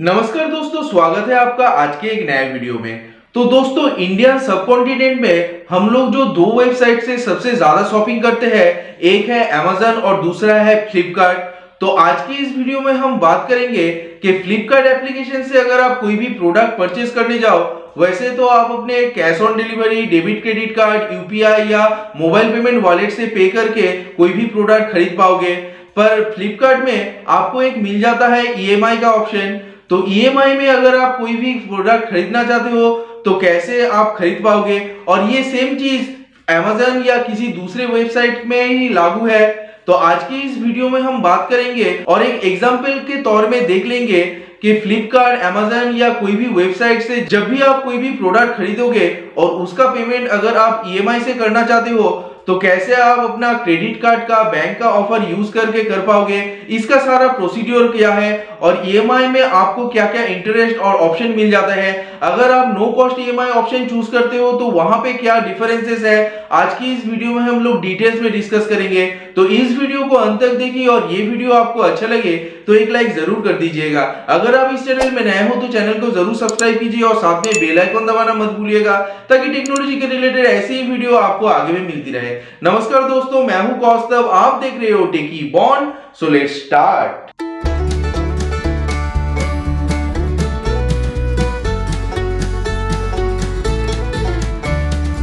नमस्कार दोस्तों स्वागत है आपका आज के एक नया वीडियो में तो दोस्तों इंडियन सब कॉन्टिनेंट में हम लोग जो दो वेबसाइट से सबसे ज्यादा शॉपिंग करते हैं एक है अमेजन और दूसरा है फ्लिपकार्ट तो आज की इस वीडियो में हम बात करेंगे कि फ्लिपकार्ट एप्लीकेशन से अगर आप कोई भी प्रोडक्ट परचेज करने जाओ वैसे तो आप अपने cash on delivery debit credit card UPI या मोबाइल पेमेंट वॉलेट से पे करके कोई भी प्रोडक्ट खरीद पाओगे पर फ्लिपकार्ट में आपको एक मिल जाता है ईएमआई e का ऑप्शन तो ई e में अगर आप कोई भी प्रोडक्ट खरीदना चाहते हो तो कैसे आप खरीद पाओगे और ये सेम चीज अमेजन या किसी दूसरे वेबसाइट में ही लागू है तो आज की इस वीडियो में हम बात करेंगे और एक एग्जाम्पल के तौर में देख लेंगे कि फ्लिपकार्ट एमेजन या कोई भी वेबसाइट से जब भी आप कोई भी प्रोडक्ट खरीदोगे और उसका पेमेंट अगर आप ई e से करना चाहते हो तो कैसे आप अपना क्रेडिट कार्ड का बैंक का ऑफर यूज करके कर पाओगे इसका सारा प्रोसीड्योर क्या है और ईएमआई e में आपको क्या क्या इंटरेस्ट और ऑप्शन मिल जाता है अगर आप no cost EMI option choose करते हो तो वहां पे क्या डिफरेंसेस है आज की इस वीडियो में हम लोग डिटेल्स में डिस्कस करेंगे तो इस वीडियो को अंत तक देखिए और ये वीडियो आपको अच्छा लगे तो एक लाइक जरूर कर दीजिएगा अगर आप इस चैनल में नए हो तो चैनल को जरूर सब्सक्राइब कीजिए और साथ में बेल आइकन दबाना मत भूलिएगा ताकि टेक्नोलॉजी के रिलेटेड ऐसे ही वीडियो आपको आगे भी मिलती रहे नमस्कार दोस्तों मैं हूं कौस्तव आप देख रहे हो Techy Bond so let start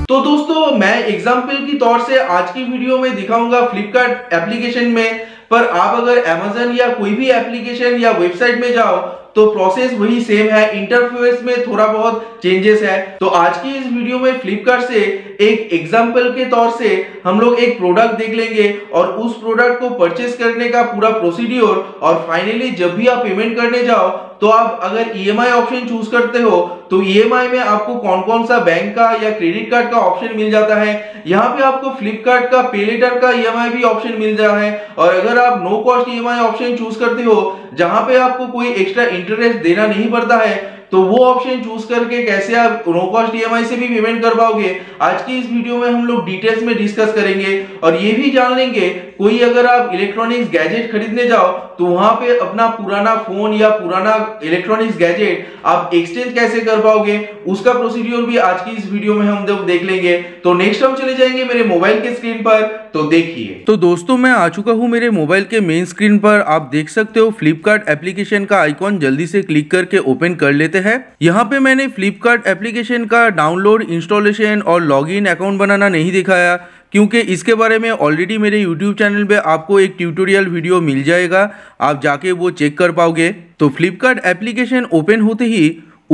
तो दोस्तों मैं एग्जाम्पल की तौर से आज की वीडियो में दिखाऊंगा फ्लिपकार्ट एप्लीकेशन में पर आप अगर एमेजन या कोई भी एप्लीकेशन या वेबसाइट में जाओ तो प्रोसेस वही सेम है इंटरफेस में थोड़ा बहुत चेंजेस है तो आज की इस वीडियो में फ्लिपकार्ट से एक एग्जाम्पल के तौर से हम लोग एक प्रोडक्ट देख लेंगे और उस प्रोडक्ट को परचेस करने का पूरा प्रोसीड्योर और फाइनली जब भी आप पेमेंट करने जाओ तो आप अगर आई ऑप्शन चूज करते हो तो आई e में आपको कौन कौन सा बैंक का या क्रेडिट कार्ड का ऑप्शन मिल जाता है यहाँ पे आपको फ्लिपकार्ट का पेलेटर का आई e भी ऑप्शन मिल जाता है और अगर आप नो कॉस्ट आई ऑप्शन चूज करते हो जहां पे आपको कोई एक्स्ट्रा इंटरेस्ट देना नहीं पड़ता है तो वो ऑप्शन चूज करके कैसे आप नो कॉस्ट ई से भी पेमेंट कर पाओगे आज की इस वीडियो में हम लोग डिटेल्स में डिस्कस करेंगे और ये भी जान लेंगे कोई अगर आप इलेक्ट्रॉनिक्स गैजेट खरीदने जाओ तो वहां पे अपना पुराना फोन या पुराना इलेक्ट्रॉनिक्स गैजेट आप एक्सचेंज कैसे कर पाओगे उसका प्रोसीड्योर भी आज की इस वीडियो में हम लोग देख लेंगे तो नेक्स्ट हम चले जाएंगे मेरे मोबाइल के स्क्रीन पर तो देखिए तो दोस्तों मैं आ चुका हूँ मेरे मोबाइल के मेन स्क्रीन पर आप देख सकते हो फ्लिपकार्ट एप्लीकेशन का आइकॉन जल्दी से क्लिक करके ओपन कर लेते लेते हैं यहाँ पे मैंने फ्लिपकार्ट एप्लीकेशन का डाउनलोड इंस्टॉलेशन और लॉगिन अकाउंट बनाना नहीं दिखाया क्योंकि इसके बारे में ऑलरेडी मेरे YouTube चैनल पे आपको एक ट्यूटोरियल वीडियो मिल जाएगा आप जाके वो चेक कर पाओगे तो फ्लिपकार्ट एप्लीकेशन ओपन होते ही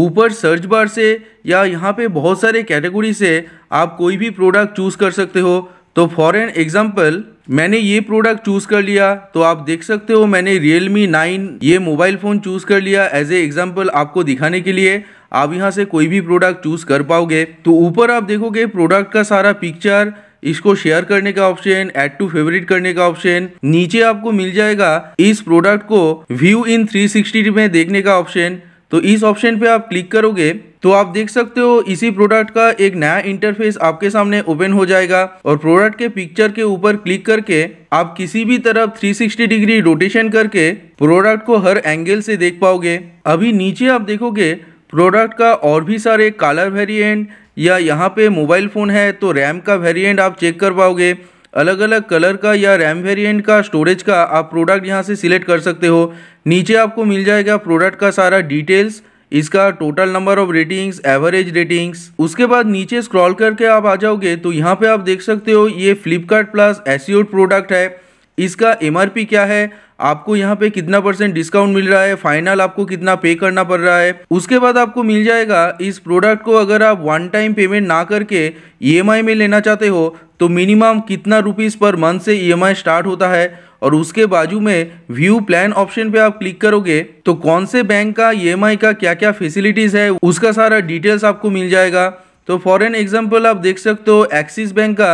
ऊपर सर्च बार से या यहाँ पे बहुत सारे कैटेगरी से आप कोई भी प्रोडक्ट चूज़ कर सकते हो तो फॉर एन एग्जाम्पल मैंने ये प्रोडक्ट चूज़ कर लिया तो आप देख सकते हो मैंने मी नाइन ये मोबाइल फ़ोन चूज़ कर लिया एज ए एग्जाम्पल आपको दिखाने के लिए आप यहाँ से कोई भी प्रोडक्ट चूज़ कर पाओगे तो ऊपर आप देखोगे प्रोडक्ट का सारा पिक्चर इसको शेयर करने का ऑप्शन एड टू फेवरेट करने का ऑप्शन नीचे आपको मिल जाएगा इस प्रोडक्ट को व्यू इन 360 में देखने का ऑप्शन तो इस ऑप्शन पे आप क्लिक करोगे तो आप देख सकते हो इसी प्रोडक्ट का एक नया इंटरफेस आपके सामने ओपन हो जाएगा और प्रोडक्ट के पिक्चर के ऊपर क्लिक करके आप किसी भी तरफ 360 डिग्री रोटेशन करके प्रोडक्ट को हर एंगल से देख पाओगे अभी नीचे आप देखोगे प्रोडक्ट का और भी सारे कलर वेरिएंट या यहाँ पे मोबाइल फ़ोन है तो रैम का वेरिएंट आप चेक कर पाओगे अलग अलग कलर का या रैम वेरिएंट का स्टोरेज का आप प्रोडक्ट यहाँ से सिलेक्ट कर सकते हो नीचे आपको मिल जाएगा प्रोडक्ट का सारा डिटेल्स इसका total number of ratings average ratings उसके बाद नीचे स्क्रॉल करके आप आ जाओगे तो यहाँ पे आप देख सकते हो ये फ्लिपकार्ट प्लस एसियोड प्रोडक्ट है इसका एम क्या है आपको यहाँ पे कितना परसेंट डिस्काउंट मिल रहा है फाइनल आपको कितना पे करना पड़ रहा है उसके बाद आपको मिल जाएगा इस प्रोडक्ट को अगर आप वन टाइम पेमेंट ना करके ई e में लेना चाहते हो तो मिनिमम कितना रुपीज़ पर मंथ से ई e स्टार्ट होता है और उसके बाजू में व्यू प्लान ऑप्शन पे आप क्लिक करोगे तो कौन से बैंक का ई e का क्या क्या फैसिलिटीज़ है उसका सारा डिटेल्स आपको मिल जाएगा तो फॉर एन एग्जाम्पल आप देख सकते हो एक्सिस बैंक का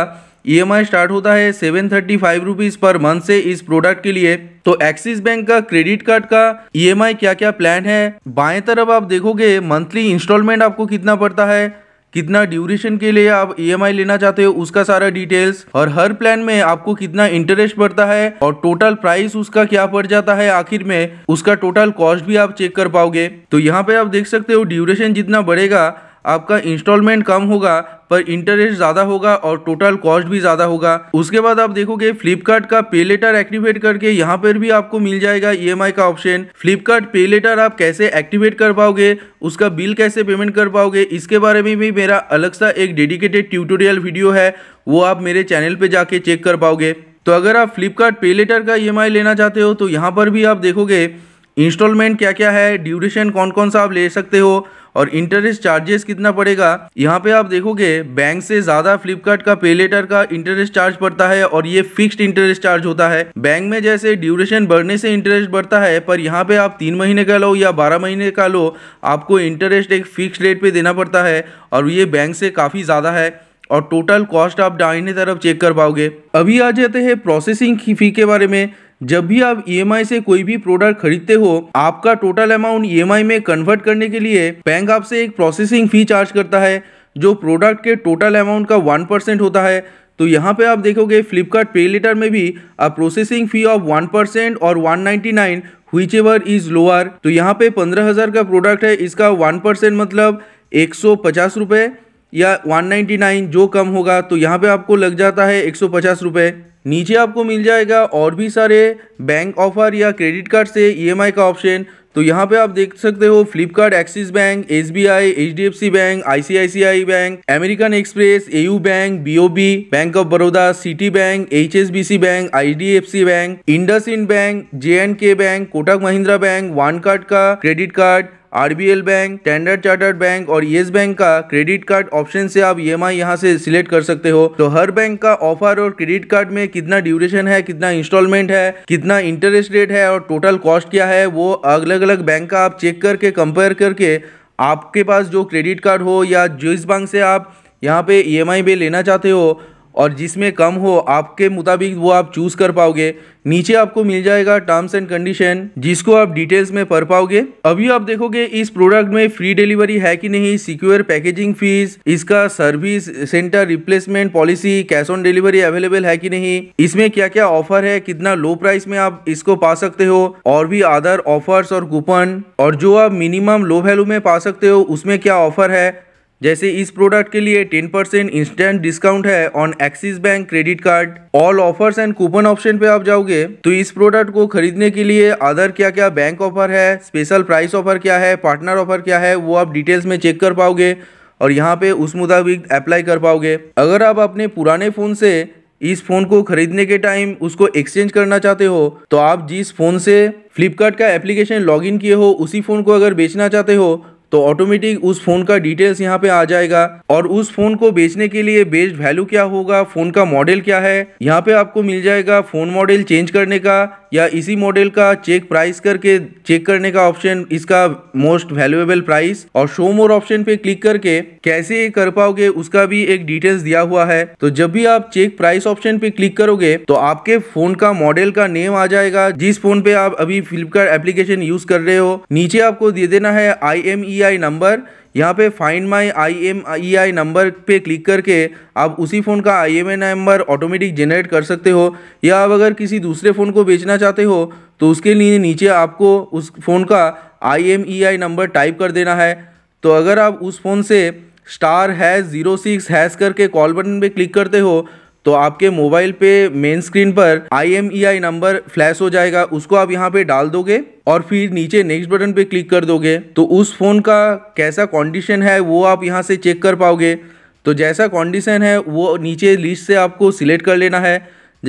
ई e स्टार्ट होता है सेवन थर्टी फाइव रुपीज़ पर मंथ से इस प्रोडक्ट के लिए तो एक्सिस बैंक का क्रेडिट कार्ड का ई e क्या क्या प्लान है बाएं तरफ आप देखोगे मंथली इंस्टॉलमेंट आपको कितना पड़ता है कितना ड्यूरेशन के लिए आप ई e लेना चाहते हो उसका सारा डिटेल्स और हर प्लान में आपको कितना इंटरेस्ट पड़ता है और टोटल प्राइस उसका क्या पड़ जाता है आखिर में उसका टोटल कॉस्ट भी आप चेक कर पाओगे तो यहाँ पे आप देख सकते हो ड्यूरेशन जितना बढ़ेगा आपका इंस्टॉलमेंट कम होगा पर इंटरेस्ट ज़्यादा होगा और टोटल कॉस्ट भी ज़्यादा होगा उसके बाद आप देखोगे फ्लिपकार्ट का पे लेटर एक्टिवेट करके यहाँ पर भी आपको मिल जाएगा ई e का ऑप्शन फ्लिपकार्ट पे लेटर आप कैसे एक्टिवेट कर पाओगे उसका बिल कैसे पेमेंट कर पाओगे इसके बारे में भी मेरा अलग सा एक डेडिकेटेड ट्यूटोरियल वीडियो है वो आप मेरे चैनल पर जाके चेक कर पाओगे तो अगर आप फ्लिपकार्ट पे लेटर का ई e लेना चाहते हो तो यहाँ पर भी आप देखोगे इंस्टॉलमेंट क्या क्या है ड्यूरेशन कौन कौन सा आप ले सकते हो और इंटरेस्ट चार्जेस कितना पड़ेगा यहाँ पे आप देखोगे बैंक से ज्यादा फ्लिपकार्ट का पे लेटर का इंटरेस्ट चार्ज पड़ता है और ये फिक्स्ड इंटरेस्ट चार्ज होता है बैंक में जैसे ड्यूरेशन बढ़ने से इंटरेस्ट बढ़ता है पर यहाँ पे आप तीन महीने का लो या बारह महीने का लो आपको इंटरेस्ट एक फिक्स रेट पे देना पड़ता है और ये बैंक से काफ़ी ज़्यादा है और टोटल कॉस्ट आप डाइने तरफ चेक कर पाओगे अभी आ जाते हैं प्रोसेसिंग फी के बारे में जब भी आप ई e से कोई भी प्रोडक्ट खरीदते हो आपका टोटल अमाउंट ई में कन्वर्ट करने के लिए बैंक आपसे एक प्रोसेसिंग फी चार्ज करता है जो प्रोडक्ट के टोटल अमाउंट का वन परसेंट होता है तो यहाँ पे आप देखोगे फ्लिपकार्ट पे लेटर में भी आप processing fee of one percent और one ninety nine whichever is lower तो यहाँ पे पंद्रह हज़ार का प्रोडक्ट है इसका वन परसेंट मतलब एक सौ पचास रुपये या 199 जो कम होगा तो यहाँ पे आपको लग जाता है एक सौ नीचे आपको मिल जाएगा और भी सारे बैंक ऑफर या क्रेडिट कार्ड से ई e का ऑप्शन तो यहाँ पे आप देख सकते हो Flipkart Axis bank S B I H D F C bank I C I C I bank American Express A U bank B O B bank of Baroda Citi bank H S B C bank I D F C bank IndusInd bank J and K bank Kotak Mahindra bank one card का credit card RBL bank Standard Chartered bank और Yes bank का credit card option से आप E M यहाँ से select कर सकते हो तो हर बैंक का ऑफर और क्रेडिट कार्ड में कितना ड्यूरेशन है कितना इंस्टॉलमेंट है कितना इंटरेस्ट रेट है और टोटल कॉस्ट क्या है वो अलग अलग बैंक का आप चेक करके कंपेयर करके आपके पास जो क्रेडिट कार्ड हो या जिस बैंक से आप यहाँ पे ई एम पे लेना चाहते हो और जिसमें कम हो आपके मुताबिक वो आप चूज़ कर पाओगे नीचे आपको मिल जाएगा टर्म्स एंड कंडीशन जिसको आप डिटेल्स में पढ़ पाओगे अभी आप देखोगे इस प्रोडक्ट में फ्री डिलीवरी है कि नहीं सिक्योर पैकेजिंग फीस इसका service centre replacement policy cash on delivery available है कि नहीं इसमें क्या क्या ऑफर है कितना लो प्राइस में आप इसको पा सकते हो और भी अदर ऑफर्स और कूपन और जो आप मिनिमम लो वैल्यू में पा सकते हो उसमें क्या ऑफर है जैसे इस प्रोडक्ट के लिए 10% परसेंट इंस्टेंट डिस्काउंट है on Axis bank credit card all offers and coupon option पे आप जाओगे तो इस प्रोडक्ट को खरीदने के लिए अदर क्या क्या बैंक ऑफर है स्पेशल प्राइस ऑफर क्या है पार्टनर ऑफर क्या है वो आप डिटेल्स में चेक कर पाओगे और यहाँ पे उस मुताबिक अप्लाई कर पाओगे अगर आप अपने पुराने फ़ोन से इस फ़ोन को खरीदने के टाइम उसको एक्सचेंज करना चाहते हो तो आप जिस फ़ोन से फ्लिपकार्ट का एप्लीकेशन लॉगिन किए हो उसी फ़ोन को अगर बेचना चाहते हो तो ऑटोमेटिक उस फ़ोन का डिटेल्स यहाँ पे आ जाएगा और उस फ़ोन को बेचने के लिए बेस्ड वैल्यू क्या होगा फ़ोन का मॉडल क्या है यहाँ पे आपको मिल जाएगा फ़ोन मॉडल चेंज करने का या इसी मॉडल का चेक प्राइस करके चेक करने का ऑप्शन इसका मोस्ट वैल्यूएबल प्राइस और शो मोर ऑप्शन पे क्लिक करके कैसे कर पाओगे उसका भी एक डिटेल्स दिया हुआ है तो जब भी आप चेक प्राइस ऑप्शन पे क्लिक करोगे तो आपके फ़ोन का मॉडल का नेम आ जाएगा जिस फ़ोन पे आप अभी फ्लिपकार्ट एप्लीकेशन यूज़ कर रहे हो नीचे आपको दे देना है आई एम ई आई नंबर यहाँ पे find my I M E I number पे क्लिक करके आप उसी फ़ोन का I M number automatic generate कर सकते हो या आप अगर किसी दूसरे फ़ोन को बेचना चाहते हो तो उसके लिए नीचे आपको उस फ़ोन का I M E I number type कर देना है तो अगर आप उस फ़ोन से star hash zero six hash करके कॉल बटन पे क्लिक करते हो तो आपके मोबाइल पे मेन स्क्रीन पर आई नंबर फ्लैश हो जाएगा उसको आप यहाँ पे डाल दोगे और फिर नीचे नेक्स्ट बटन पे क्लिक कर दोगे तो उस फ़ोन का कैसा कंडीशन है वो आप यहाँ से चेक कर पाओगे तो जैसा कंडीशन है वो नीचे लिस्ट से आपको सिलेक्ट कर लेना है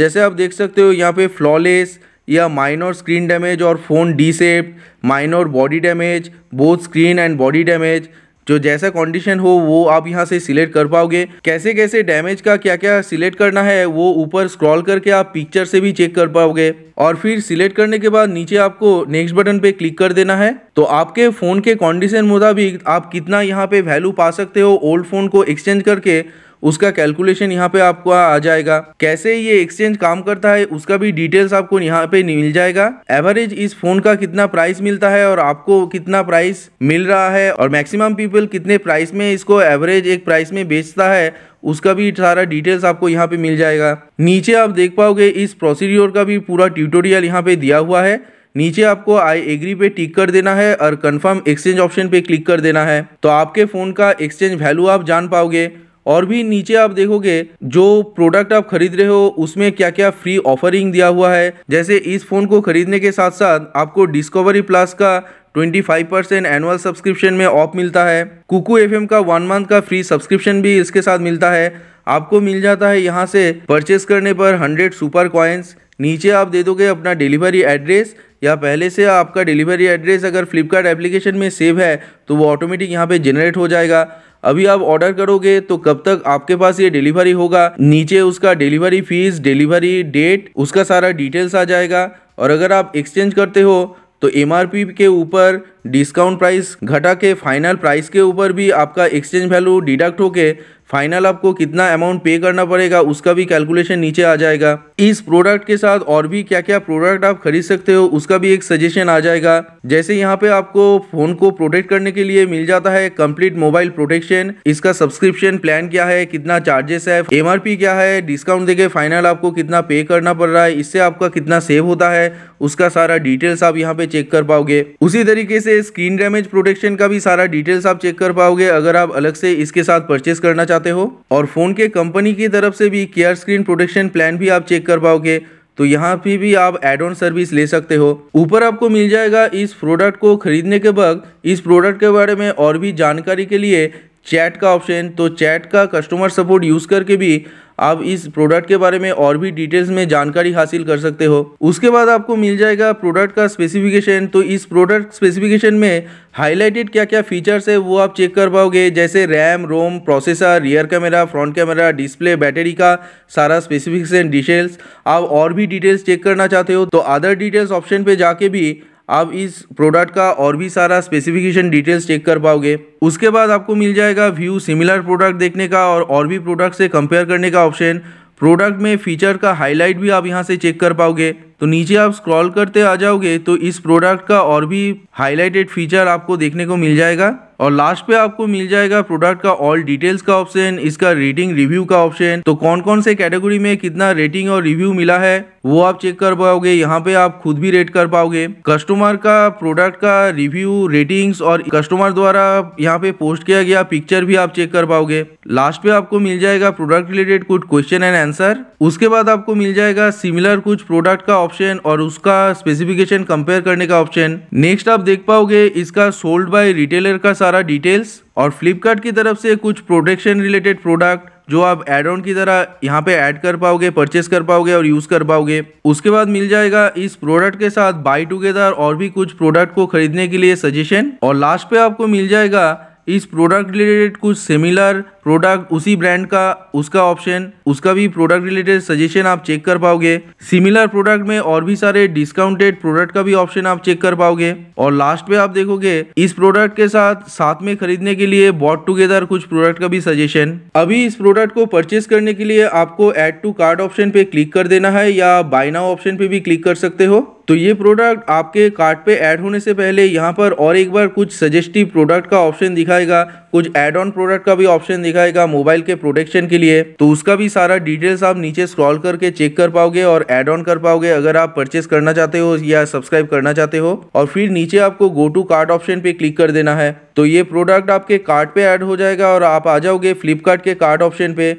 जैसे आप देख सकते हो यहाँ पे फ्लॉलेस या माइनर स्क्रीन डैमेज और फ़ोन डी सेप minor body damage both screen and body damage जो जैसा कंडीशन हो वो आप यहाँ से सिलेक्ट कर पाओगे कैसे कैसे डैमेज का क्या क्या सिलेक्ट करना है वो ऊपर स्क्रॉल करके आप पिक्चर से भी चेक कर पाओगे और फिर सिलेक्ट करने के बाद नीचे आपको नेक्स्ट बटन पे क्लिक कर देना है तो आपके फ़ोन के कंडीशन मुताबिक आप कितना यहाँ पे वैल्यू पा सकते हो ओल्ड फ़ोन को एक्सचेंज करके उसका कैलकुलेशन यहाँ पे आपको आ जाएगा कैसे ये एक्सचेंज काम करता है उसका भी डिटेल्स आपको यहाँ पे मिल जाएगा एवरेज इस फोन का कितना प्राइस मिलता है और आपको कितना प्राइस मिल रहा है और मैक्सिमम पीपल कितने प्राइस में इसको एवरेज एक प्राइस में बेचता है उसका भी सारा डिटेल्स आपको यहाँ पे मिल जाएगा नीचे आप देख पाओगे इस प्रोसीड्योर का भी पूरा ट्यूटोरियल यहाँ पे दिया हुआ है नीचे आपको आई एग्री पे टिक कर देना है और कंफर्म एक्सचेंज ऑप्शन पे क्लिक कर देना है तो आपके फ़ोन का एक्सचेंज वैल्यू आप जान पाओगे और भी नीचे आप देखोगे जो प्रोडक्ट आप खरीद रहे हो उसमें क्या क्या फ्री ऑफरिंग दिया हुआ है जैसे इस फोन को खरीदने के साथ साथ आपको डिस्कवरी प्लस का 25 परसेंट एनुअल सब्सक्रिप्शन में ऑफ मिलता है कुकू एफ का वन मंथ का फ्री सब्सक्रिप्शन भी इसके साथ मिलता है आपको मिल जाता है यहाँ से परचेस करने पर 100 सुपर कॉइन्स नीचे आप दे दोगे अपना डिलीवरी एड्रेस या पहले से आपका डिलीवरी एड्रेस अगर फ्लिपकार्ट एप्लीकेशन में सेव है तो वो ऑटोमेटिक यहाँ पे जनरेट हो जाएगा अभी आप ऑर्डर करोगे तो कब तक आपके पास ये डिलीवरी होगा नीचे उसका डिलीवरी फीस डिलीवरी डेट उसका सारा डिटेल्स आ जाएगा और अगर आप एक्सचेंज करते हो तो एम के ऊपर डिस्काउंट प्राइस घटा के फाइनल प्राइस के ऊपर भी आपका एक्सचेंज वैल्यू डिडक्ट होके फाइनल आपको कितना अमाउंट पे करना पड़ेगा उसका भी कैलकुलेशन नीचे आ जाएगा इस प्रोडक्ट के साथ और भी क्या क्या प्रोडक्ट आप खरीद सकते हो उसका भी एक सजेशन आ जाएगा जैसे यहाँ पे आपको फोन को प्रोटेक्ट करने के लिए मिल जाता है कंप्लीट मोबाइल प्रोटेक्शन इसका सब्सक्रिप्शन प्लान क्या है कितना चार्जेस है एम क्या है डिस्काउंट देके फाइनल आपको कितना पे करना पड़ रहा है इससे आपका कितना सेव होता है उसका सारा डिटेल्स आप यहाँ पे चेक कर पाओगे उसी तरीके से स्क्रीन डैमेज प्रोटेक्शन का भी सारा डिटेल्स आप चेक कर पाओगे अगर आप अलग से इसके साथ परचेस करना चाहते चाहते हो और फ़ोन के कंपनी की तरफ से भी केयर स्क्रीन प्रोटेक्शन प्लान भी आप चेक कर पाओगे तो यहाँ पे भी आप एड ऑन सर्विस ले सकते हो ऊपर आपको मिल जाएगा इस प्रोडक्ट को खरीदने के वक्त इस प्रोडक्ट के बारे में और भी जानकारी के लिए चैट का ऑप्शन तो चैट का कस्टमर सपोर्ट यूज़ करके भी आप इस प्रोडक्ट के बारे में और भी डिटेल्स में जानकारी हासिल कर सकते हो उसके बाद आपको मिल जाएगा प्रोडक्ट का स्पेसिफिकेशन तो इस प्रोडक्ट स्पेसिफिकेशन में हाईलाइटेड क्या क्या फीचर्स है वो आप चेक कर पाओगे जैसे RAM ROM processor rear camera front camera display battery का सारा स्पेसिफिकेशन डिटेल्स आप और भी डिटेल्स चेक करना चाहते हो तो अदर डिटेल्स ऑप्शन पर जाके भी आप इस प्रोडक्ट का और भी सारा स्पेसिफिकेशन डिटेल्स चेक कर पाओगे उसके बाद आपको मिल जाएगा व्यू सिमिलर प्रोडक्ट देखने का और और भी प्रोडक्ट से कंपेयर करने का ऑप्शन प्रोडक्ट में फीचर का हाईलाइट भी आप यहाँ से चेक कर पाओगे तो नीचे आप स्क्रॉल करते आ जाओगे तो इस प्रोडक्ट का और भी हाईलाइटेड फीचर आपको देखने को मिल जाएगा और लास्ट पे आपको मिल जाएगा प्रोडक्ट का ऑल डिटेल्स का ऑप्शन इसका रेटिंग रिव्यू का ऑप्शन तो कौन कौन से कैटेगरी में कितना रेटिंग और रिव्यू मिला है वो आप चेक कर पाओगे यहाँ पे आप खुद भी रेट कर पाओगे कस्टमर का प्रोडक्ट का रिव्यू रेटिंग्स और कस्टमर द्वारा यहाँ पे पोस्ट किया गया पिक्चर भी आप चेक कर पाओगे लास्ट पे आपको मिल जाएगा प्रोडक्ट रिलेटेड कुछ क्वेश्चन एंड आंसर उसके बाद आपको मिल जाएगा सिमिलर कुछ प्रोडक्ट का ऑप्शन और उसका स्पेसिफिकेशन कंपेयर करने का ऑप्शन नेक्स्ट आप देख पाओगे इसका सोल्ड बाय रिटेलर का साथ सारा डिटेल्स और फ्लिपकार्ट की तरफ से कुछ प्रोटेक्शन रिलेटेड प्रोडक्ट जो आप एड ऑन की तरह यहाँ पे ऐड कर पाओगे परचेस कर पाओगे और यूज़ कर पाओगे उसके बाद मिल जाएगा इस प्रोडक्ट के साथ बाई टुगेदर और भी कुछ प्रोडक्ट को खरीदने के लिए सजेशन और लास्ट पे आपको मिल जाएगा इस प्रोडक्ट रिलेटेड कुछ सिमिलर प्रोडक्ट उसी ब्रांड का उसका ऑप्शन उसका भी प्रोडक्ट रिलेटेड सजेशन आप चेक कर पाओगे सिमिलर प्रोडक्ट में और भी सारे डिस्काउंटेड प्रोडक्ट का भी ऑप्शन आप चेक कर पाओगे और लास्ट में आप देखोगे इस प्रोडक्ट के साथ साथ में खरीदने के लिए बॉट टुगेदर कुछ प्रोडक्ट का भी सजेशन अभी इस प्रोडक्ट को परचेस करने के लिए आपको एड टू कार्ड ऑप्शन पे क्लिक कर देना है या बाइना ऑप्शन पे भी क्लिक कर सकते हो तो ये प्रोडक्ट आपके कार्ट पे ऐड होने से पहले यहाँ पर और एक बार कुछ सजेस्टिव प्रोडक्ट का ऑप्शन दिखाएगा कुछ एड ऑन प्रोडक्ट का भी ऑप्शन दिखाएगा मोबाइल के प्रोटेक्शन के लिए तो उसका भी सारा डिटेल्स आप नीचे स्क्रॉल करके चेक कर पाओगे और एड ऑन कर पाओगे अगर आप परचेस करना चाहते हो या सब्सक्राइब करना चाहते हो और फिर नीचे आपको गो टू कार्ट ऑप्शन पे क्लिक कर देना है तो ये प्रोडक्ट आपके कार्ट पे ऐड हो जाएगा और आप आ जाओगे फ्लिपकार्ट के कार्ट ऑप्शन पे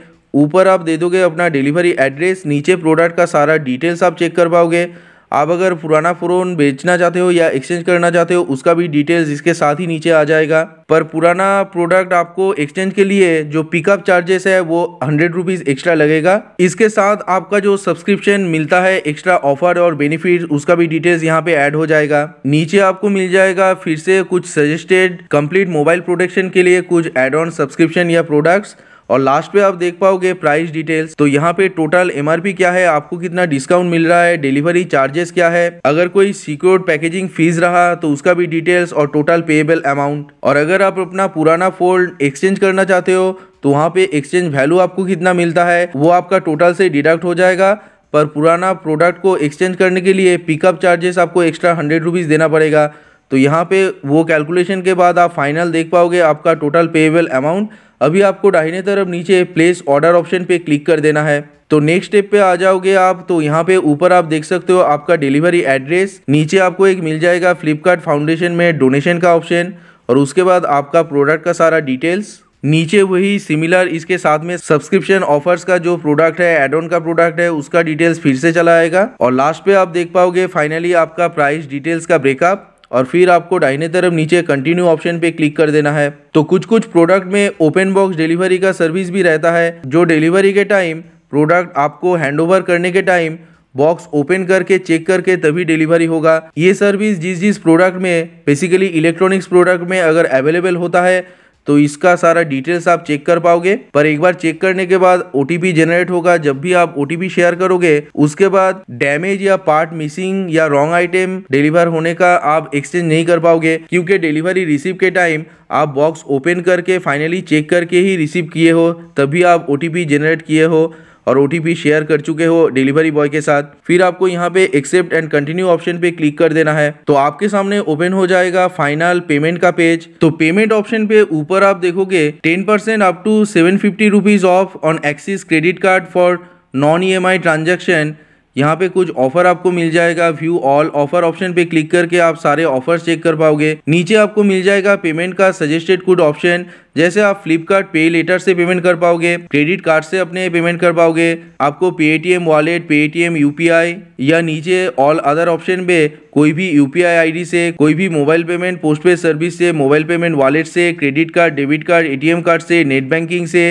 ऊपर आप दे दोगे अपना डिलीवरी एड्रेस नीचे प्रोडक्ट का सारा डिटेल्स आप चेक कर पाओगे आप अगर पुराना फ़ोन बेचना चाहते हो या एक्सचेंज करना चाहते हो उसका भी डिटेल्स इसके साथ ही नीचे आ जाएगा पर पुराना प्रोडक्ट आपको एक्सचेंज के लिए जो पिकअप चार्जेस है वो हंड्रेड रुपीज़ एक्स्ट्रा लगेगा इसके साथ आपका जो सब्सक्रिप्शन मिलता है एक्स्ट्रा ऑफर और बेनिफिट उसका भी डिटेल्स यहाँ पे ऐड हो जाएगा नीचे आपको मिल जाएगा फिर से कुछ सजेस्टेड कंप्लीट मोबाइल प्रोडक्शन के लिए कुछ एड ऑन सब्सक्रिप्शन या प्रोडक्ट्स और लास्ट पे आप देख पाओगे प्राइस डिटेल्स तो यहाँ पे टोटल एमआरपी क्या है आपको कितना डिस्काउंट मिल रहा है डिलीवरी चार्जेस क्या है अगर कोई सिक्योर्ड पैकेजिंग फीस रहा तो उसका भी डिटेल्स और टोटल पेएबल अमाउंट और अगर आप अपना पुराना फोल्ड एक्सचेंज करना चाहते हो तो वहाँ पे एक्सचेंज वैल्यू आपको कितना मिलता है वो आपका टोटल से डिडक्ट हो जाएगा पर पुराना प्रोडक्ट को एक्सचेंज करने के लिए पिकअप चार्जेस आपको एक्स्ट्रा हंड्रेड रुपीज़ देना पड़ेगा तो यहाँ पे वो कैलकुलेशन के बाद आप फाइनल देख पाओगे आपका टोटल पेएबल अमाउंट अभी आपको दाहिने तरफ नीचे प्लेस ऑर्डर ऑप्शन पे क्लिक कर देना है तो नेक्स्ट स्टेप पे आ जाओगे आप तो यहाँ पे ऊपर आप देख सकते हो आपका डिलीवरी एड्रेस नीचे आपको एक मिल जाएगा फ्लिपकार्ट फाउंडेशन में डोनेशन का ऑप्शन और उसके बाद आपका प्रोडक्ट का सारा डिटेल्स नीचे वही सिमिलर इसके साथ में सब्सक्रिप्शन ऑफर्स का जो प्रोडक्ट है एड ऑन का प्रोडक्ट है उसका डिटेल्स फिर से चला आएगा और लास्ट पे आप देख पाओगे फाइनली आपका प्राइस डिटेल्स का ब्रेकअप और फिर आपको डाइने तरफ नीचे कंटिन्यू ऑप्शन पे क्लिक कर देना है तो कुछ कुछ प्रोडक्ट में ओपन बॉक्स डिलीवरी का सर्विस भी रहता है जो डिलीवरी के टाइम प्रोडक्ट आपको हैंडओवर करने के टाइम बॉक्स ओपन करके चेक करके तभी डिलीवरी होगा ये सर्विस जिस जिस प्रोडक्ट में बेसिकली इलेक्ट्रॉनिक्स प्रोडक्ट में अगर अवेलेबल होता है तो इसका सारा डिटेल्स आप चेक कर पाओगे पर एक बार चेक करने के बाद ओटीपी जनरेट होगा जब भी आप ओटीपी शेयर करोगे उसके बाद डैमेज या पार्ट मिसिंग या रॉन्ग आइटम डिलीवर होने का आप एक्सचेंज नहीं कर पाओगे क्योंकि डिलीवरी रिसीव के टाइम आप बॉक्स ओपन करके फाइनली चेक करके ही रिसीव किए हो तभी आप ओ जनरेट किए हो और ओ शेयर कर चुके हो डिलीवरी बॉय के साथ फिर आपको यहाँ पे एक्सेप्ट एंड कंटिन्यू ऑप्शन पे क्लिक कर देना है तो आपके सामने ओपन हो जाएगा फाइनल पेमेंट का पेज तो पेमेंट ऑप्शन पे ऊपर आप देखोगे ten percent up to seven fifty rupees off on Axis credit card for non E M I transaction यहाँ पे कुछ ऑफर आपको मिल जाएगा व्यू ऑल ऑफर ऑप्शन पे क्लिक करके आप सारे ऑफर चेक कर पाओगे नीचे आपको मिल जाएगा पेमेंट का सजेस्टेड कुड ऑप्शन जैसे आप फ्लिपकार्ट पे लेटर से पेमेंट कर पाओगे क्रेडिट कार्ड से अपने पेमेंट कर पाओगे आपको पेटीएम वॉलेट पेटीएम यूपीआई या नीचे ऑल अदर ऑप्शन पे कोई भी यूपीआई आईडी से कोई भी मोबाइल पेमेंट पोस्टपेड सर्विस से मोबाइल पेमेंट वॉलेट से credit card debit card ATM card से नेट बैंकिंग से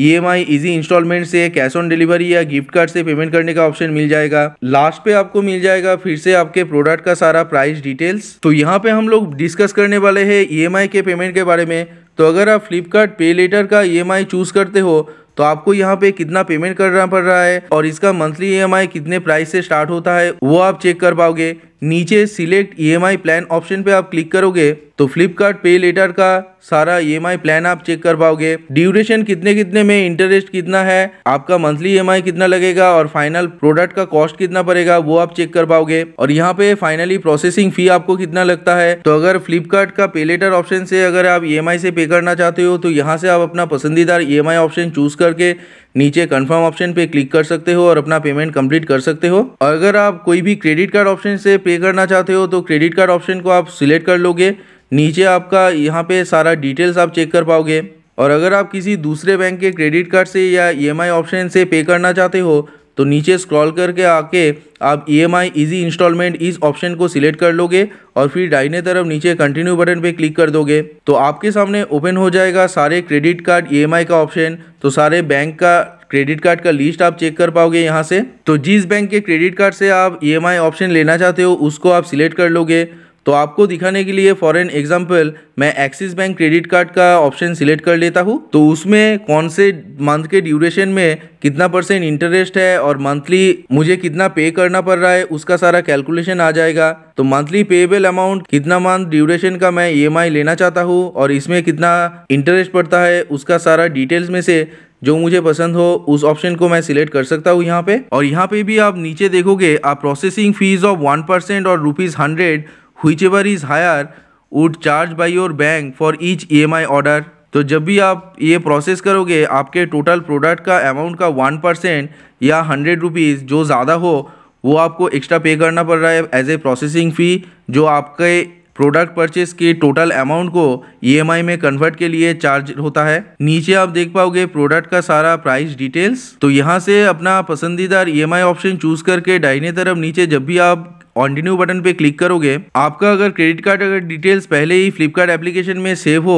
ईएमआई इजी इंस्टॉलमेंट से कैश ऑन डिलीवरी या गिफ्ट कार्ड से पेमेंट करने का ऑप्शन मिल जाएगा लास्ट पे आपको मिल जाएगा फिर से आपके प्रोडक्ट का सारा प्राइस डिटेल्स तो यहाँ पे हम लोग डिस्कस करने वाले हैं ई e के पेमेंट के बारे में तो अगर आप फ्लिपकार्ट पे लेटर का ई e चूज़ करते हो तो आपको यहाँ पे कितना पेमेंट करना पड़ रहा है और इसका मंथली ई e कितने प्राइस से स्टार्ट होता है वो आप चेक कर पाओगे नीचे सिलेक्ट ई प्लान ऑप्शन पे आप क्लिक करोगे तो फ्लिपकार्ट पे लेटर का सारा ई e प्लान आप चेक कर पाओगे ड्यूरेशन कितने कितने में इंटरेस्ट कितना है आपका मंथली ई e कितना लगेगा और फाइनल प्रोडक्ट का कॉस्ट कितना पड़ेगा वो आप चेक कर पाओगे और यहाँ पे फाइनली प्रोसेसिंग फी आपको कितना लगता है तो अगर फ्लिपकार्ट का पे लेटर ऑप्शन से अगर आप ई e से पे करना चाहते हो तो यहाँ से आप अपना पसंदीदार ई ऑप्शन चूज करके नीचे कन्फर्म ऑप्शन पे क्लिक कर सकते हो और अपना पेमेंट कंप्लीट कर सकते हो अगर आप कोई भी क्रेडिट कार्ड ऑप्शन से पे करना चाहते हो तो क्रेडिट कार्ड ऑप्शन को आप सिलेक्ट कर लोगे नीचे आपका यहाँ पे सारा डिटेल्स आप चेक कर पाओगे और अगर आप किसी दूसरे बैंक के क्रेडिट कार्ड से या ई e ऑप्शन से पे करना चाहते हो तो नीचे स्क्रॉल करके आके आप E M I easy instalment इस ऑप्शन को सिलेक्ट कर लोगे और फिर डाइने तरफ नीचे कंटिन्यू बटन पे क्लिक कर दोगे तो आपके सामने ओपन हो जाएगा सारे credit card E M I का ऑप्शन तो सारे बैंक का क्रेडिट कार्ड का लिस्ट आप चेक कर पाओगे यहाँ से तो जिस बैंक के क्रेडिट कार्ड से आप ई एम आई ऑप्शन लेना चाहते हो उसको आप सिलेक्ट कर लोगे तो आपको दिखाने के लिए फॉर एन एग्जाम्पल मैं एक्सिस बैंक क्रेडिट कार्ड का ऑप्शन सिलेक्ट कर लेता हूँ तो उसमें कौन से मंथ के ड्यूरेशन में कितना परसेंट इंटरेस्ट है और मंथली मुझे कितना पे करना पड़ रहा है उसका सारा कैलकुलेशन आ जाएगा तो मंथली पेएबल अमाउंट कितना मंथ ड्यूरेशन का मैं ई e लेना चाहता हूँ और इसमें कितना इंटरेस्ट पड़ता है उसका सारा डिटेल्स में से जो मुझे पसंद हो उस ऑप्शन को मैं सिलेक्ट कर सकता हूँ यहाँ पे और यहाँ पे भी आप नीचे देखोगे आप processing fees of one percent और rupees hundred higher would charge by your bank for each E M I order तो जब भी आप ये प्रोसेस करोगे आपके टोटल प्रोडक्ट का अमाउंट का वन परसेंट या हंड्रेड रुपीज़ जो ज़्यादा हो वो आपको एक्स्ट्रा पे करना पड़ रहा है एज ए प्रोसेसिंग फ़ी जो आपके प्रोडक्ट परचेस के टोटल अमाउंट को ईएमआई e में कन्वर्ट के लिए चार्ज होता है नीचे आप देख पाओगे प्रोडक्ट का सारा प्राइस डिटेल्स तो यहाँ से अपना पसंदीदा ईएमआई ऑप्शन चूज करके दाहिने तरफ नीचे जब भी आप कॉन्टिन्यू बटन पे क्लिक करोगे आपका अगर क्रेडिट कार्ड अगर डिटेल्स पहले ही फ्लिपकार्ट एप्लीकेशन में सेव हो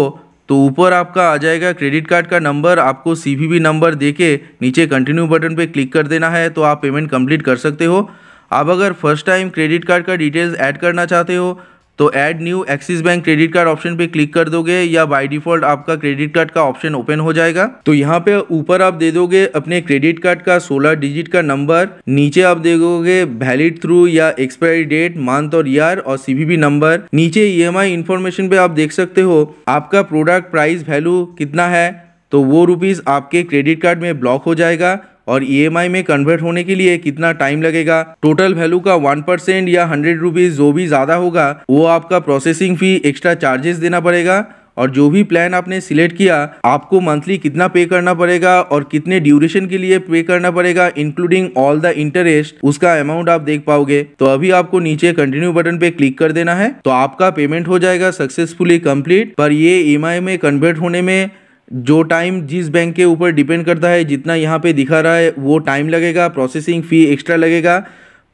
तो ऊपर आपका आ जाएगा क्रेडिट कार्ड का नंबर आपको सी नंबर दे के नीचे कंटिन्यू बटन पे क्लिक कर देना है तो आप पेमेंट कंप्लीट कर सकते हो आप अगर फर्स्ट टाइम क्रेडिट कार्ड का डिटेल्स ऐड करना चाहते हो तो add new Axis bank credit card option पे क्लिक कर दोगे या बाय डिफॉल्ट आपका क्रेडिट कार्ड का ऑप्शन ओपन हो जाएगा तो यहाँ पे ऊपर आप दे दोगे अपने क्रेडिट कार्ड का 16 डिजिट का नंबर नीचे आप दे दोगे वैलिड थ्रू या एक्सपायरी डेट मंथ और ईयर और सीवीवी नंबर नीचे ई एम इंफॉर्मेशन पे आप देख सकते हो आपका प्रोडक्ट प्राइस वैल्यू कितना है तो वो रुपीज़ आपके क्रेडिट कार्ड में ब्लॉक हो जाएगा और ई e में कन्वर्ट होने के लिए कितना टाइम लगेगा टोटल वैल्यू का वन परसेंट या हंड्रेड रुपीज़ जो भी ज़्यादा होगा वो आपका प्रोसेसिंग फ़ी एक्स्ट्रा चार्जेस देना पड़ेगा और जो भी प्लान आपने सिलेक्ट किया आपको मंथली कितना पे करना पड़ेगा और कितने ड्यूरेशन के लिए पे करना पड़ेगा इंक्लूडिंग ऑल द इंटरेस्ट उसका अमाउंट आप देख पाओगे तो अभी आपको नीचे कंटिन्यू बटन पे क्लिक कर देना है तो आपका पेमेंट हो जाएगा सक्सेसफुली कंप्लीट पर ये ई e में कन्वर्ट होने में जो टाइम जिस बैंक के ऊपर डिपेंड करता है जितना यहाँ पे दिखा रहा है वो टाइम लगेगा प्रोसेसिंग फ़ी एक्स्ट्रा लगेगा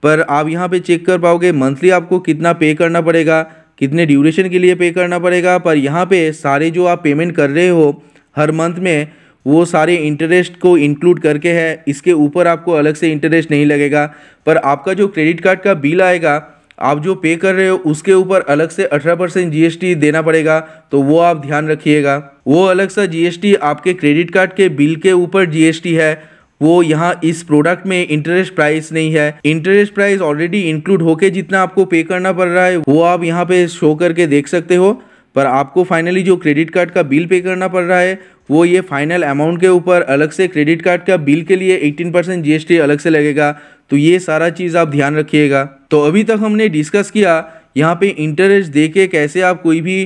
पर आप यहाँ पे चेक कर पाओगे मंथली आपको कितना पे करना पड़ेगा कितने ड्यूरेशन के लिए पे करना पड़ेगा पर यहाँ पे सारे जो आप पेमेंट कर रहे हो हर मंथ में वो सारे इंटरेस्ट को इंक्लूड करके है इसके ऊपर आपको अलग से इंटरेस्ट नहीं लगेगा पर आपका जो क्रेडिट कार्ड का बिल आएगा आप जो पे कर रहे हो उसके ऊपर अलग से 18 परसेंट जी देना पड़ेगा तो वो आप ध्यान रखिएगा वो अलग सा जी आपके क्रेडिट कार्ड के बिल के ऊपर जी है वो यहाँ इस प्रोडक्ट में इंटरेस्ट प्राइस नहीं है इंटरेस्ट प्राइस ऑलरेडी इंक्लूड होके जितना आपको पे करना पड़ रहा है वो आप यहाँ पे शो करके देख सकते हो पर आपको फाइनली जो क्रेडिट कार्ड का बिल पे करना पड़ रहा है वो ये फाइनल अमाउंट के ऊपर अलग से क्रेडिट कार्ड का बिल के लिए 18 परसेंट जी अलग से लगेगा तो ये सारा चीज़ आप ध्यान रखिएगा तो अभी तक हमने डिस्कस किया यहाँ पे इंटरेस्ट दे के कैसे आप कोई भी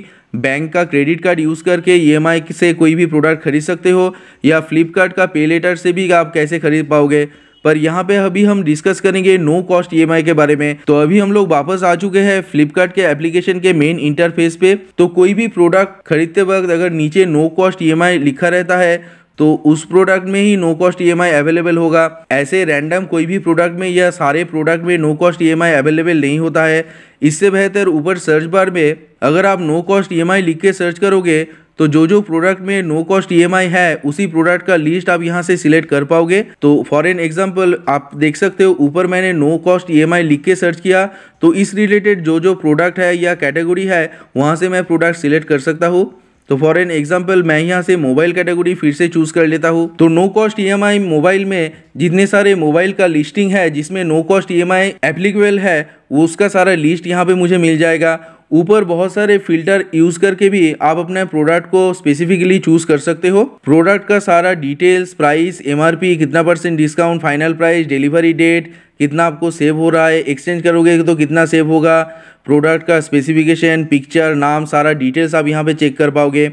बैंक का क्रेडिट कार्ड यूज़ करके ई e से कोई भी प्रोडक्ट खरीद सकते हो या फ्लिपकार्ट का पे लेटर से भी आप कैसे खरीद पाओगे पर यहाँ पे अभी हम डिस्कस करेंगे नो कॉस्ट ई के बारे में तो अभी हम लोग वापस आ चुके हैं फ्लिपकार्ट के एप्लीकेशन के मेन इंटरफेस पे तो कोई भी प्रोडक्ट खरीदते वक्त अगर नीचे नो कॉस्ट ई लिखा रहता है तो उस प्रोडक्ट में ही नो कॉस्ट ई अवेलेबल होगा ऐसे रैंडम कोई भी प्रोडक्ट में या सारे प्रोडक्ट में नो कॉस्ट ई अवेलेबल नहीं होता है इससे बेहतर ऊपर सर्च बार में अगर आप नो कॉस्ट ई लिख के सर्च करोगे तो जो जो प्रोडक्ट में नो कॉस्ट ई है उसी प्रोडक्ट का लिस्ट आप यहाँ से सिलेक्ट कर पाओगे तो फॉर एन एग्जाम्पल आप देख सकते हो ऊपर मैंने नो कॉस्ट ई लिख के सर्च किया तो इस रिलेटेड जो जो प्रोडक्ट है या कैटेगरी है वहाँ से मैं प्रोडक्ट सिलेक्ट कर सकता हूँ तो फॉर एन एग्जाम्पल मैं यहाँ से मोबाइल कैटेगरी फिर से चूज कर लेता हूँ तो नो कॉस्ट ई मोबाइल में जितने सारे मोबाइल का लिस्टिंग है जिसमें no cost E M applicable है उसका सारा लिस्ट यहाँ पे मुझे मिल जाएगा ऊपर बहुत सारे फिल्टर यूज करके भी आप अपने प्रोडक्ट को स्पेसिफिकली चूज कर सकते हो प्रोडक्ट का सारा डिटेल्स प्राइस एमआरपी कितना percent discount final price delivery date कितना आपको सेव हो रहा है एक्सचेंज करोगे तो कितना सेव होगा प्रोडक्ट का स्पेसिफिकेशन पिक्चर नाम सारा डिटेल्स आप यहाँ पे चेक कर पाओगे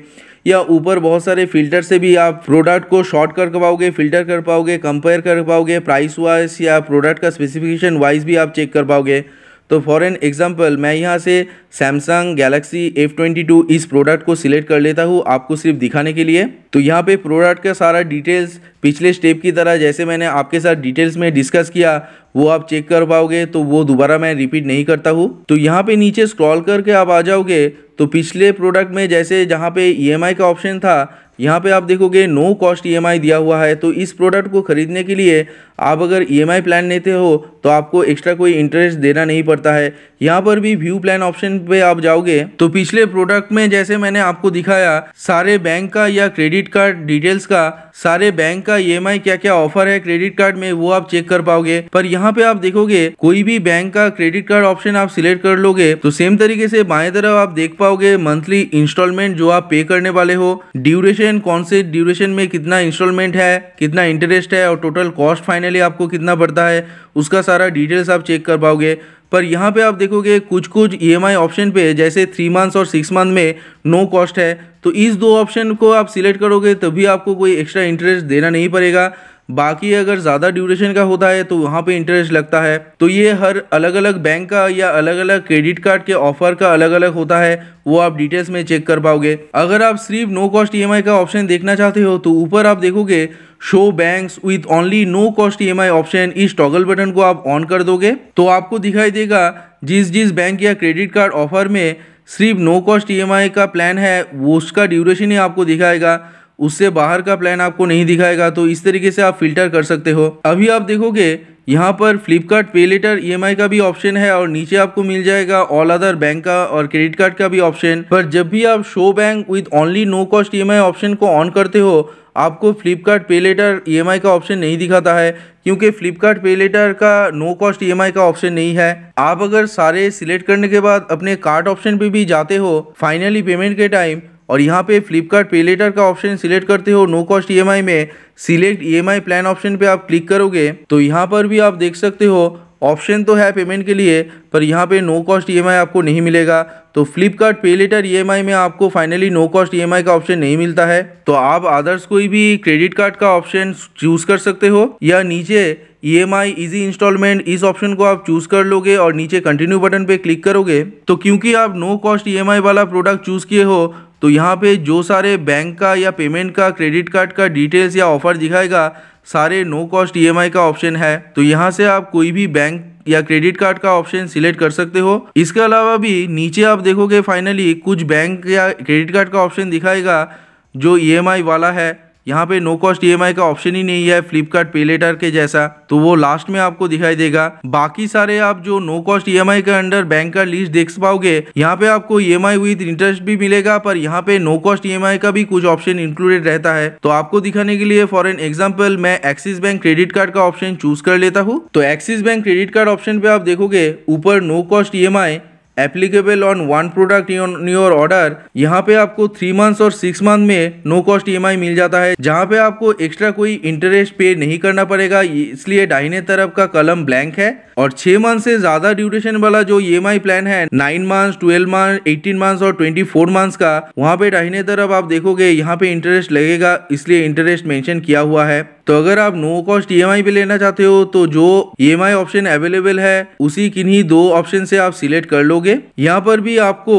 या ऊपर बहुत सारे फिल्टर से भी आप प्रोडक्ट को शॉर्ट कर पाओगे फिल्टर कर पाओगे कंपेयर कर पाओगे प्राइस वाइज या प्रोडक्ट का स्पेसिफिकेशन वाइज भी आप चेक कर पाओगे तो फॉर एन एग्जाम्पल मैं यहाँ से Samsung Galaxy F twenty two इस प्रोडक्ट को सिलेक्ट कर लेता हूँ आपको सिर्फ दिखाने के लिए तो यहाँ पे प्रोडक्ट का सारा डिटेल्स पिछले स्टेप की तरह जैसे मैंने आपके साथ डिटेल्स में डिस्कस किया वो आप चेक कर पाओगे तो वो दोबारा मैं रिपीट नहीं करता हूँ तो यहाँ पे नीचे स्क्रॉल करके आप आ जाओगे तो पिछले प्रोडक्ट में जैसे जहाँ पे ई e का ऑप्शन था यहाँ पे आप देखोगे नो कॉस्ट ईएमआई दिया हुआ है तो इस प्रोडक्ट को खरीदने के लिए आप अगर ईएमआई e प्लान लेते हो तो आपको एक्स्ट्रा कोई इंटरेस्ट देना नहीं पड़ता है यहाँ पर भी व्यू प्लान ऑप्शन पे आप जाओगे तो पिछले प्रोडक्ट में जैसे मैंने आपको दिखाया सारे बैंक का या क्रेडिट कार्ड डिटेल्स का सारे बैंक का ई e क्या क्या ऑफर है क्रेडिट कार्ड में वो आप चेक कर पाओगे पर यहाँ पे आप देखोगे कोई भी बैंक का क्रेडिट कार्ड ऑप्शन आप सिलेक्ट कर लोगे तो सेम तरीके से बाएं तरफ आप देख पाओगे मंथली इंस्टॉलमेंट जो आप पे करने वाले हो ड्यूरेशन ड्यूरेशन कौन से ड्यूरेशन में कितना इंस्टॉलमेंट है कितना इंटरेस्ट है और टोटल कॉस्ट फाइनली आपको कितना पड़ता है उसका सारा डिटेल्स आप चेक कर पाओगे पर यहाँ पे आप देखोगे कुछ कुछ ई ऑप्शन पे जैसे थ्री मंथ्स और सिक्स मंथ में नो कॉस्ट है तो इस दो ऑप्शन को आप सिलेक्ट करोगे तभी आपको कोई एक्स्ट्रा इंटरेस्ट देना नहीं पड़ेगा बाकी अगर ज़्यादा ड्यूरेशन का होता है तो वहाँ पे इंटरेस्ट लगता है तो ये हर अलग अलग बैंक का या अलग अलग क्रेडिट कार्ड के ऑफर का अलग अलग होता है वो आप डिटेल्स में चेक कर पाओगे अगर आप सिर्फ नो कॉस्ट ई का ऑप्शन देखना चाहते हो तो ऊपर आप देखोगे show banks with only no cost E option इस टॉगल बटन को आप ऑन कर दोगे तो आपको दिखाई देगा जिस जिस बैंक या क्रेडिट कार्ड ऑफर में सिर्फ नो कॉस्ट ई का प्लान है उसका ड्यूरेशन ही आपको दिखाएगा उससे बाहर का प्लान आपको नहीं दिखाएगा तो इस तरीके से आप फिल्टर कर सकते हो अभी आप देखोगे यहाँ पर फ्लिपकार्ट पे लेटर ई का भी ऑप्शन है और नीचे आपको मिल जाएगा ऑल अदर बैंक का और क्रेडिट कार्ड का भी ऑप्शन पर जब भी आप show bank with only no cost E option को ऑन करते हो आपको फ्लिपकार्ट पे लेटर ई का ऑप्शन नहीं दिखाता है क्योंकि फ्लिपकार्ट पे लेटर का नो कॉस्ट ई का ऑप्शन नहीं है आप अगर सारे सिलेक्ट करने के बाद अपने कार्ड ऑप्शन पे भी जाते हो फाइनली पेमेंट के टाइम और यहाँ पे फ्लिपकार्ट पे लेटर का ऑप्शन सिलेक्ट करते हो नो कॉस्ट ई में सिलेक्ट ई प्लान ऑप्शन पे आप क्लिक करोगे तो यहाँ पर भी आप देख सकते हो ऑप्शन तो है पेमेंट के लिए पर यहाँ पे नो कॉस्ट ई आपको नहीं मिलेगा तो फ्लिपकार्ट पे लेटर ई में आपको फाइनली नो कॉस्ट ई का ऑप्शन नहीं मिलता है तो आप अदर्स कोई भी क्रेडिट कार्ड का ऑप्शन चूज कर सकते हो या नीचे E M I easy installment इस ऑप्शन को आप चूज कर लोगे और नीचे कंटिन्यू बटन पे क्लिक करोगे तो क्योंकि आप नो कॉस्ट ई वाला प्रोडक्ट चूज किए हो तो यहाँ पे जो सारे बैंक का या पेमेंट का क्रेडिट कार्ड का डिटेल्स या ऑफर दिखाएगा सारे नो कॉस्ट ईएमआई का ऑप्शन है तो यहाँ से आप कोई भी बैंक या क्रेडिट कार्ड का ऑप्शन सिलेक्ट कर सकते हो इसके अलावा भी नीचे आप देखोगे फाइनली कुछ बैंक या क्रेडिट कार्ड का ऑप्शन दिखाएगा जो ई e वाला है यहाँ पे नो कॉस्ट ई का ऑप्शन ही नहीं है फ्लिपकार्ट पेलेटर के जैसा तो वो लास्ट में आपको दिखाई देगा बाकी सारे आप जो नो कॉस्ट ई के अंडर बैंक का लिस्ट देख पाओगे यहाँ पे आपको E M I with interest भी मिलेगा पर यहाँ पे नो कॉस्ट ई का भी कुछ ऑप्शन इंक्लूडेड रहता है तो आपको दिखाने के लिए फॉर एन एग्जाम्पल मैं एक्सिस बैंक क्रेडिट कार्ड का ऑप्शन चूज कर लेता हूँ तो axis bank credit card option पे आप देखोगे ऊपर no cost E applicable on one product in your order यहाँ पे आपको थ्री मंथ्स और सिक्स मंथ में नो कॉस्ट ई मिल जाता है जहाँ पे आपको एक्स्ट्रा कोई इंटरेस्ट पे नहीं करना पड़ेगा इसलिए डाइने तरफ का कलम ब्लैंक है और छह मंथ से ज्यादा ड्यूरेशन वाला जो ई e प्लान है nine months twelve month eighteen months और ट्वेंटी फोर मंथ्स का वहाँ पे डाइने तरफ आप देखोगे यहाँ पे इंटरेस्ट लगेगा इसलिए इंटरेस्ट मैंशन किया हुआ है तो अगर आप नो कॉस्ट ई पे लेना चाहते हो तो जो ई ऑप्शन अवेलेबल है उसी किन्हीं दो ऑप्शन से आप सिलेक्ट कर लोगे यहाँ पर भी आपको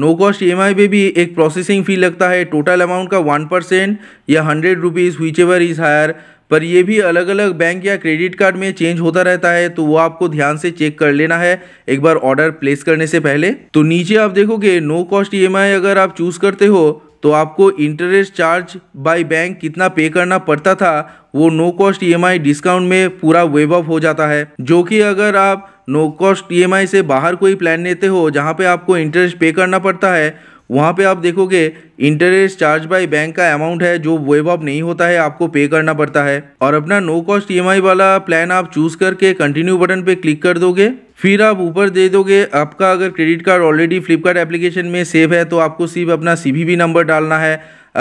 नो कॉस्ट ई पे भी एक प्रोसेसिंग फ़ी लगता है टोटल अमाउंट का वन परसेंट या hundred rupees whichever is higher पर ये भी अलग अलग बैंक या क्रेडिट कार्ड में चेंज होता रहता है तो वो आपको ध्यान से चेक कर लेना है एक बार ऑर्डर प्लेस करने से पहले तो नीचे आप देखोगे नो कॉस्ट ई अगर आप चूज़ करते हो तो आपको इंटरेस्ट चार्ज बाय बैंक कितना पे करना पड़ता था वो नो कॉस्ट ई डिस्काउंट में पूरा वेब ऑफ हो जाता है जो कि अगर आप नो कॉस्ट ई से बाहर कोई प्लान लेते हो जहाँ पे आपको इंटरेस्ट पे करना पड़ता है वहाँ पे आप देखोगे इंटरेस्ट चार्ज बाय बैंक का अमाउंट है जो वेब ऑफ नहीं होता है आपको पे करना पड़ता है और अपना नो कॉस्ट ई वाला प्लान आप चूज करके कंटिन्यू बटन पर क्लिक कर दोगे फिर आप ऊपर दे दोगे आपका अगर credit card already Flipkart application में सेव है तो आपको सिर्फ अपना सी नंबर डालना है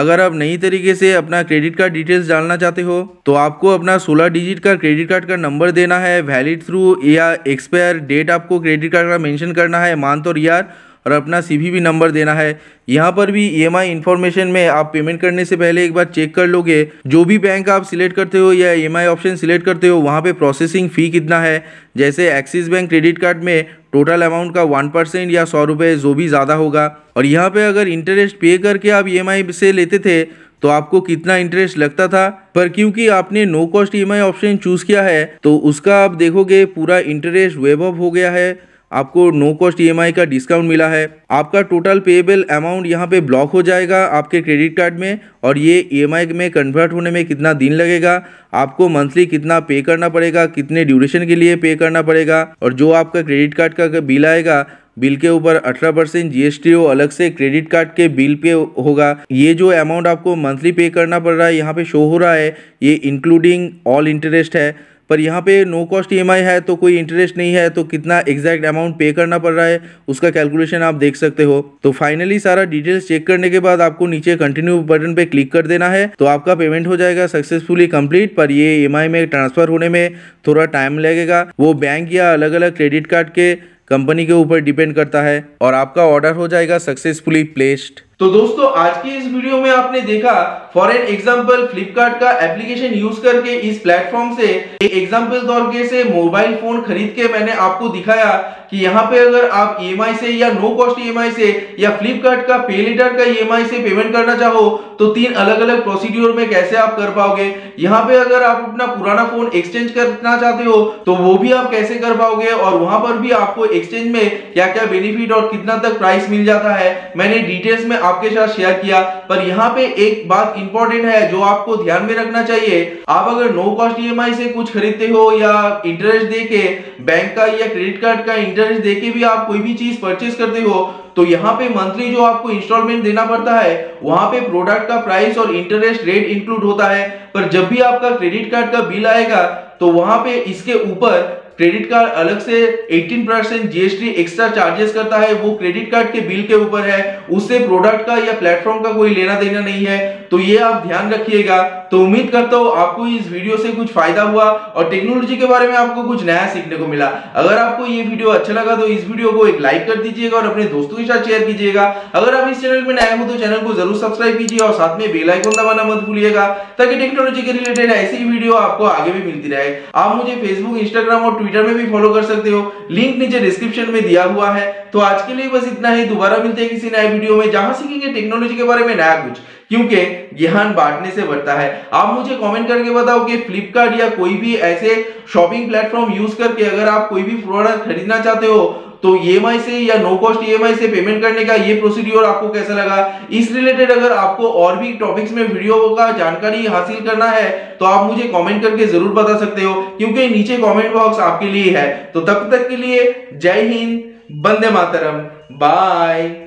अगर आप नई तरीके से अपना क्रेडिट कार्ड डिटेल्स डालना चाहते हो तो आपको अपना 16 डिजिट का क्रेडिट कार्ड का नंबर देना है वैलिड थ्रू या एक्सपायर डेट आपको क्रेडिट कार्ड का मेंशन करना है मंथ और ईयर और अपना सी भी नंबर देना है यहाँ पर भी ई एम इन्फॉर्मेशन में आप पेमेंट करने से पहले एक बार चेक कर लोगे जो भी बैंक आप सिलेक्ट करते हो या ई ऑप्शन सिलेक्ट करते हो वहाँ पे प्रोसेसिंग फ़ी कितना है जैसे एक्सिस बैंक क्रेडिट कार्ड में टोटल अमाउंट का वन परसेंट या सौ रुपये जो भी ज़्यादा होगा और यहाँ पे अगर इंटरेस्ट पे करके आप ई e से लेते थे तो आपको कितना इंटरेस्ट लगता था पर क्योंकि आपने no cost E option choose किया है तो उसका आप देखोगे पूरा इंटरेस्ट वेब अप हो गया है आपको नो कॉस्ट ई का डिस्काउंट मिला है आपका टोटल पेएबल अमाउंट यहाँ पे ब्लॉक हो जाएगा आपके क्रेडिट कार्ड में और ये ई e में कन्वर्ट होने में कितना दिन लगेगा आपको मंथली कितना पे करना पड़ेगा कितने ड्यूरेशन के लिए पे करना पड़ेगा और जो आपका क्रेडिट कार्ड का बिल आएगा बिल के ऊपर 18 परसेंट जी अलग से क्रेडिट कार्ड के बिल पे होगा ये जो अमाउंट आपको मंथली पे करना पड़ रहा है यहाँ पे शो हो रहा है ये इंक्लूडिंग ऑल इंटरेस्ट है पर यहाँ पे नो कॉस्ट ई है तो कोई इंटरेस्ट नहीं है तो कितना एग्जैक्ट अमाउंट पे करना पड़ रहा है उसका कैलकुलेशन आप देख सकते हो तो फाइनली सारा डिटेल्स चेक करने के बाद आपको नीचे कंटिन्यू बटन पे क्लिक कर देना है तो आपका पेमेंट हो जाएगा सक्सेसफुली कंप्लीट पर ये ई e में ट्रांसफर होने में थोड़ा टाइम लगेगा वो बैंक या अलग अलग क्रेडिट कार्ड के कंपनी के ऊपर डिपेंड करता है और आपका ऑर्डर हो जाएगा सक्सेसफुली प्लेस्ड तो दोस्तों आज की इस वीडियो में आपने देखा फॉर एन एग्जाम्पल फ्लिपकार्ट का एप्लीकेशन यूज करके इस प्लेटफॉर्म से एक एग्जाम्पल तौर से मोबाइल फोन खरीद के मैंने आपको दिखाया कि यहाँ पे अगर आप ई e से या नो कॉस्ट ई से या फ्लिपकार्ट का पे लीटर का ई e से पेमेंट करना चाहो तो तीन अलग अलग प्रोसीड्योर में कैसे आप कर पाओगे यहाँ पे अगर आप अपना पुराना फोन एक्सचेंज करना चाहते हो तो वो भी आप कैसे कर पाओगे और वहां पर भी आपको एक्सचेंज में क्या क्या बेनिफिट और कितना तक प्राइस मिल जाता है मैंने डिटेल्स में आप आपके साथ शेयर किया पर यहाँ पे एक बात इंपॉर्टेंट है जो आपको ध्यान में रखना चाहिए आप अगर नो कॉस्ट ई से कुछ खरीदते हो या इंटरेस्ट देके बैंक का या क्रेडिट कार्ड का इंटरेस्ट देके भी आप कोई भी चीज परचेस करते हो तो यहाँ पे मंथली जो आपको इंस्टॉलमेंट देना पड़ता है वहां पे प्रोडक्ट का प्राइस और इंटरेस्ट रेट इंक्लूड होता है पर जब भी आपका क्रेडिट कार्ड का बिल आएगा तो वहां पे इसके ऊपर क्रेडिट कार्ड अलग से 18 परसेंट जीएसटी एक्स्ट्रा चार्जेस करता है वो क्रेडिट कार्ड के बिल के ऊपर है उससे प्रोडक्ट का या प्लेटफॉर्म का कोई लेना देना नहीं है तो ये आप ध्यान रखिएगा तो उम्मीद करता हूँ आपको इस वीडियो से कुछ फायदा हुआ और टेक्नोलॉजी के बारे में आपको कुछ नया सीखने को मिला अगर आपको ये वीडियो अच्छा लगा तो इस वीडियो को एक लाइक कर दीजिएगा और अपने दोस्तों के साथ शेयर कीजिएगा अगर आप इस चैनल में नए हो तो चैनल को जरूर सब्सक्राइब कीजिए और साथ में बेल दबाना मत भूलिएगा ताकि टेक्नोलॉजी के रिलेटेड ऐसी वीडियो आपको आगे भी मिलती रहे आप मुझे फेसबुक इंस्टाग्राम और ट्विटर ट्विटर में भी फॉलो कर सकते हो लिंक नीचे डिस्क्रिप्शन में दिया हुआ है तो आज के लिए बस इतना ही दोबारा मिलते हैं किसी नए वीडियो में जहां सीखेंगे टेक्नोलॉजी के बारे में नया कुछ क्योंकि ज्ञान बांटने से बढ़ता है आप मुझे कमेंट करके बताओ कि फ्लिपकार्ट या कोई भी ऐसे शॉपिंग प्लेटफॉर्म यूज करके अगर आप कोई भी प्रोडक्ट खरीदना चाहते हो तो ईएमआई e से या नो कॉस्ट ईएमआई से पेमेंट करने का ये प्रोसीड्योर आपको कैसा लगा इस रिलेटेड अगर आपको और भी टॉपिक्स में वीडियो का जानकारी हासिल करना है तो आप मुझे कमेंट करके जरूर बता सकते हो क्योंकि नीचे कमेंट बॉक्स आपके लिए है तो तब तक के लिए जय हिंद बंदे मातरम बाय